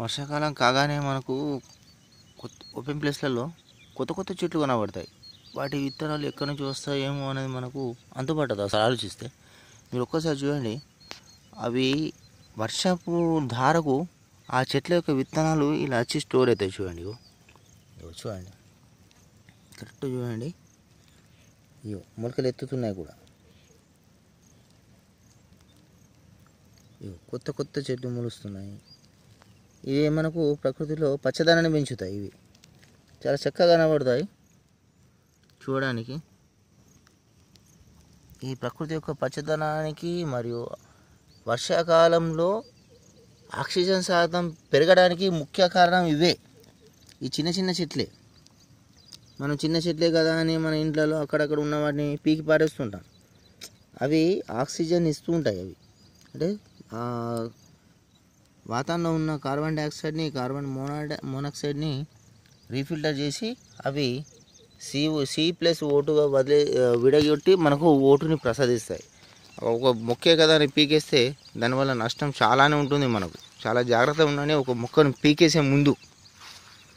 వర్షాకాలం కాగానే మనకు కొత్త ఓపెన్ ప్లేస్లలో కొత్త కొత్త చెట్లు కనబడతాయి వాటి విత్తనాలు ఎక్కడి నుంచి వస్తాయేమో అనేది మనకు అంతుపట్టదు అసలు ఆలోచిస్తే మీరు ఒక్కసారి చూడండి అవి వర్షపు ధారకు ఆ చెట్ల యొక్క విత్తనాలు ఇలా వచ్చి స్టోర్ అవుతాయి చూడండి చూడండి కరెక్ట్ చూడండి ఇయో మొలకలు ఎత్తుతున్నాయి కూడా కొత్త కొత్త చెట్లు మొలుస్తున్నాయి ఇవి మనకు ప్రకృతిలో పచ్చదనాన్ని పెంచుతాయి ఇవి చాలా చక్కగా కనబడతాయి చూడడానికి ఈ ప్రకృతి యొక్క పచ్చదనానికి మరియు వర్షాకాలంలో ఆక్సిజన్ శాతం పెరగడానికి ముఖ్య కారణం ఇవే ఈ చిన్న చిన్న చెట్లే మనం చిన్న చెట్లే కదా అని మన ఇంట్లలో అక్కడక్కడ ఉన్న వాటిని పీకి పారేస్తుంటాం అవి ఆక్సిజన్ ఇస్తూ ఉంటాయి అవి అంటే వాతావరణంలో ఉన్న కార్బన్ డైఆక్సైడ్ని కార్బన్ మోనా మోనాక్సైడ్ని రీఫిల్టర్ చేసి అవి సి సి ప్లస్ ఓటుగా వదిలే విడగొట్టి మనకు ఓటుని ప్రసాదిస్తాయి ఒక మొక్కే కదా అని పీకేస్తే దానివల్ల నష్టం చాలానే ఉంటుంది మనకు చాలా జాగ్రత్తగా ఉండాలి ఒక మొక్కను పీకేసే ముందు